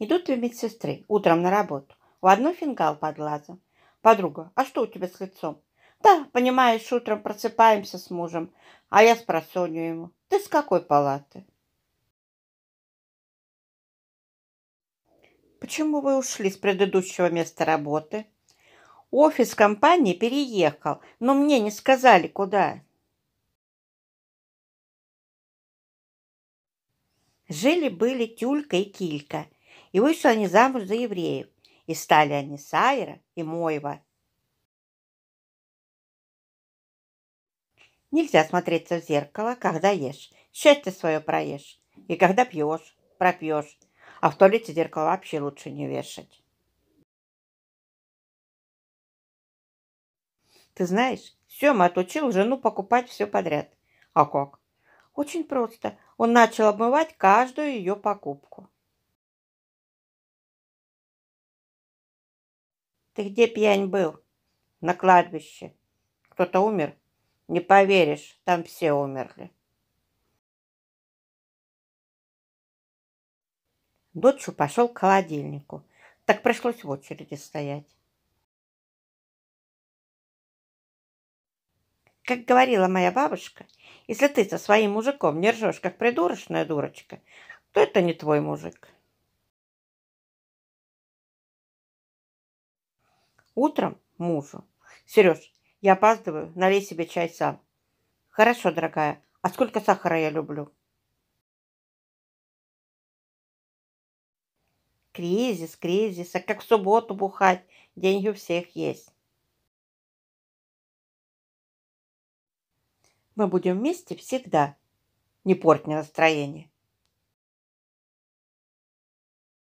Идут к медсестры утром на работу. У одной фингал под глазом. Подруга, а что у тебя с лицом? Да, понимаешь, утром просыпаемся с мужем, а я спросоню ему. Ты с какой палаты? Почему вы ушли с предыдущего места работы? Офис компании переехал, но мне не сказали, куда. Жили-были Тюлька и Килька и вышли они замуж за евреев, и стали они Саира и Моева. Нельзя смотреться в зеркало, когда ешь. Счастье свое проешь. И когда пьешь, пропьешь. А в туалете зеркало вообще лучше не вешать. Ты знаешь, Сема отучил жену покупать все подряд. А как? Очень просто. Он начал обмывать каждую ее покупку. Ты где пьянь был? На кладбище. Кто-то умер? Не поверишь, там все умерли. Дочу пошел к холодильнику. Так пришлось в очереди стоять. Как говорила моя бабушка, если ты со своим мужиком не ржешь, как придурочная дурочка, то это не твой мужик. Утром мужу. Сереж, я опаздываю, налей себе чай сам. Хорошо, дорогая. А сколько сахара я люблю? Кризис, кризис, а как в субботу бухать? Деньги у всех есть. Мы будем вместе всегда. Не порть мне настроение.